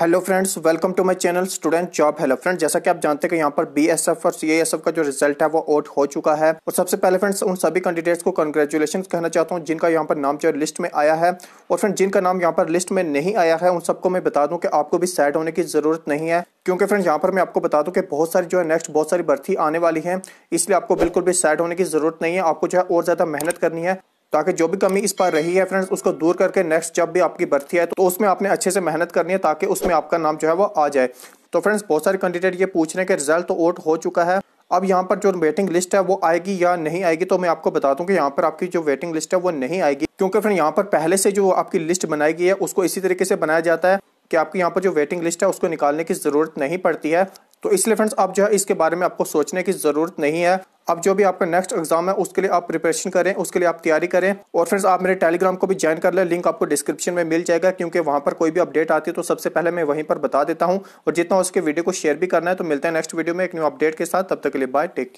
hello friends welcome to my channel student job hello friends जैसा कि आप जानते हैं कि यहाँ पर बीएसएफ और सीएएसएफ का जो रिजल्ट है वो आउट हो चुका है और सबसे पहले फ्रेंड्स उन सभी कैंडिडेट्स को कंग्रेचुलेशन कहना चाहता हूँ जिनका यहाँ पर नाम जो लिस्ट में आया है और फ्रेंड जिनका नाम यहाँ पर लिस्ट में नहीं आया है उन सबको मैं बता दूँ कि आपको भी सैड होने की ज़रूरत नहीं है क्योंकि फ्रेंड्स यहाँ पर मैं आपको बता दूँ कि बहुत सारी जो है नेक्स्ट बहुत सारी भर्ती आने वाली है इसलिए आपको बिल्कुल भी सैड होने की ज़रूरत नहीं है आपको जो है और ज़्यादा मेहनत करनी है ताकि जो भी कमी इस पर रही है फ्रेंड्स उसको दूर करके नेक्स्ट जब भी आपकी भर्ती है तो उसमें आपने अच्छे से मेहनत करनी है ताकि उसमें आपका नाम जो है वो आ जाए तो फ्रेंड्स बहुत सारे कैंडिडेट ये पूछ रहे हैं कि रिजल्ट तो आउट हो चुका है अब यहाँ पर जो वेटिंग लिस्ट है वो आएगी या नहीं आएगी तो मैं आपको बता दूँ कि यहाँ पर आपकी जो वेटिंग लिस्ट है वो नहीं आएगी क्योंकि फ्रेंड यहाँ पर पहले से जो आपकी लिस्ट बनाई गई है उसको इसी तरीके से बनाया जाता है कि आपकी यहाँ पर जो वेटिंग लिस्ट है उसको निकालने की ज़रूरत नहीं पड़ती है तो इसलिए फ्रेंड्स आप जो है इसके बारे में आपको सोचने की ज़रूरत नहीं है अब जो भी आपका नेक्स्ट एग्जाम है उसके लिए आप प्रिपरेशन करें उसके लिए आप तैयारी करें और फ्रेंड्स आप मेरे टेलीग्राम को भी ज्वाइन कर लें लिंक आपको डिस्क्रिप्शन में मिल जाएगा क्योंकि वहां पर कोई भी अपडेट आती है तो सबसे पहले मैं वहीं पर बता देता हूं और जितना उसके वीडियो को शेयर भी करना है तो मिलता है नेक्स्ट वीडियो में एक न्यू अपडेट के साथ तब तक के लिए बाय टेक केयर